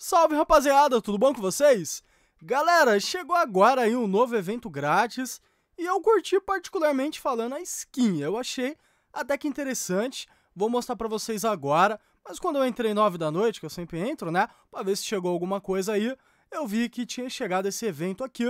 Salve rapaziada, tudo bom com vocês? Galera, chegou agora aí um novo evento grátis e eu curti particularmente falando a skin. Eu achei até que interessante, vou mostrar para vocês agora, mas quando eu entrei 9 da noite, que eu sempre entro, né, para ver se chegou alguma coisa aí, eu vi que tinha chegado esse evento aqui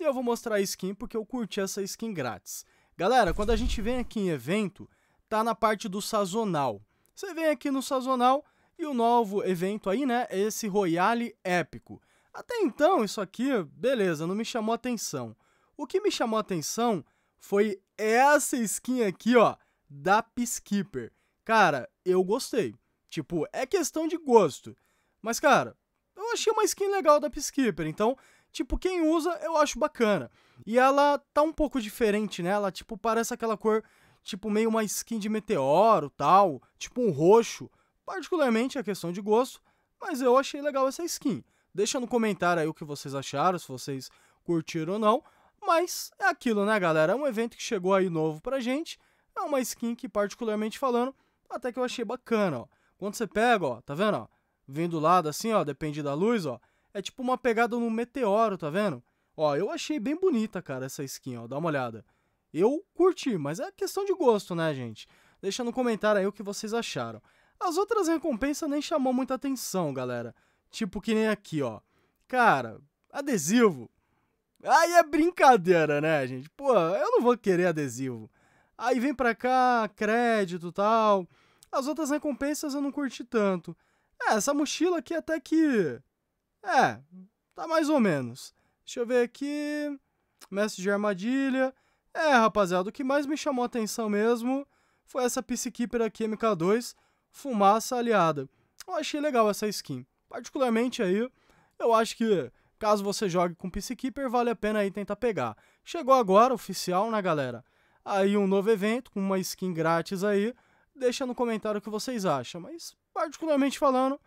e eu vou mostrar a skin porque eu curti essa skin grátis. Galera, quando a gente vem aqui em evento, tá na parte do sazonal. Você vem aqui no sazonal, e o novo evento aí, né? Esse Royale Épico. Até então, isso aqui, beleza, não me chamou atenção. O que me chamou atenção foi essa skin aqui, ó, da Peacekeeper. Cara, eu gostei. Tipo, é questão de gosto. Mas, cara, eu achei uma skin legal da Peacekeeper. Então, tipo, quem usa, eu acho bacana. E ela tá um pouco diferente, né? Ela, tipo, parece aquela cor, tipo, meio uma skin de meteoro, tal. Tipo, um roxo. Particularmente a questão de gosto, mas eu achei legal essa skin. Deixa no comentário aí o que vocês acharam, se vocês curtiram ou não. Mas é aquilo, né, galera? É um evento que chegou aí novo pra gente. É uma skin que, particularmente falando, até que eu achei bacana, ó. Quando você pega, ó, tá vendo, ó? Vem do lado assim, ó, depende da luz, ó. É tipo uma pegada no meteoro, tá vendo? Ó, eu achei bem bonita, cara, essa skin, ó. Dá uma olhada. Eu curti, mas é questão de gosto, né, gente? Deixa no comentário aí o que vocês acharam. As outras recompensas nem chamou muita atenção, galera. Tipo que nem aqui, ó. Cara, adesivo. Aí é brincadeira, né, gente? Pô, eu não vou querer adesivo. Aí vem pra cá, crédito tal. As outras recompensas eu não curti tanto. É, essa mochila aqui até que. É, tá mais ou menos. Deixa eu ver aqui. Mestre de armadilha. É, rapaziada, o que mais me chamou a atenção mesmo foi essa Peacekeeper aqui, MK2 fumaça aliada. Eu achei legal essa skin. Particularmente aí, eu acho que caso você jogue com Peacekeeper, vale a pena aí tentar pegar. Chegou agora, oficial, né galera? Aí um novo evento com uma skin grátis aí, deixa no comentário o que vocês acham. Mas, particularmente falando,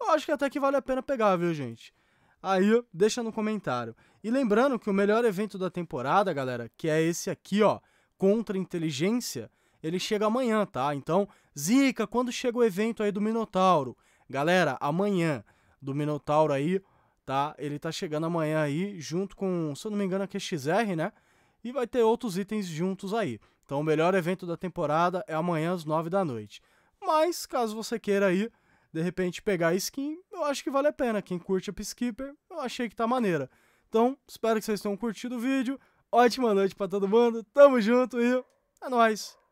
eu acho que até que vale a pena pegar, viu gente? Aí, deixa no comentário. E lembrando que o melhor evento da temporada, galera, que é esse aqui, ó, Contra Inteligência, ele chega amanhã, tá? Então, Zica, quando chega o evento aí do Minotauro? Galera, amanhã do Minotauro aí, tá? Ele tá chegando amanhã aí, junto com, se eu não me engano, a QXR, né? E vai ter outros itens juntos aí. Então, o melhor evento da temporada é amanhã às 9 da noite. Mas, caso você queira aí, de repente pegar a skin, eu acho que vale a pena. Quem curte a Peacekeeper, eu achei que tá maneira. Então, espero que vocês tenham curtido o vídeo. Ótima noite para todo mundo. Tamo junto e é nóis.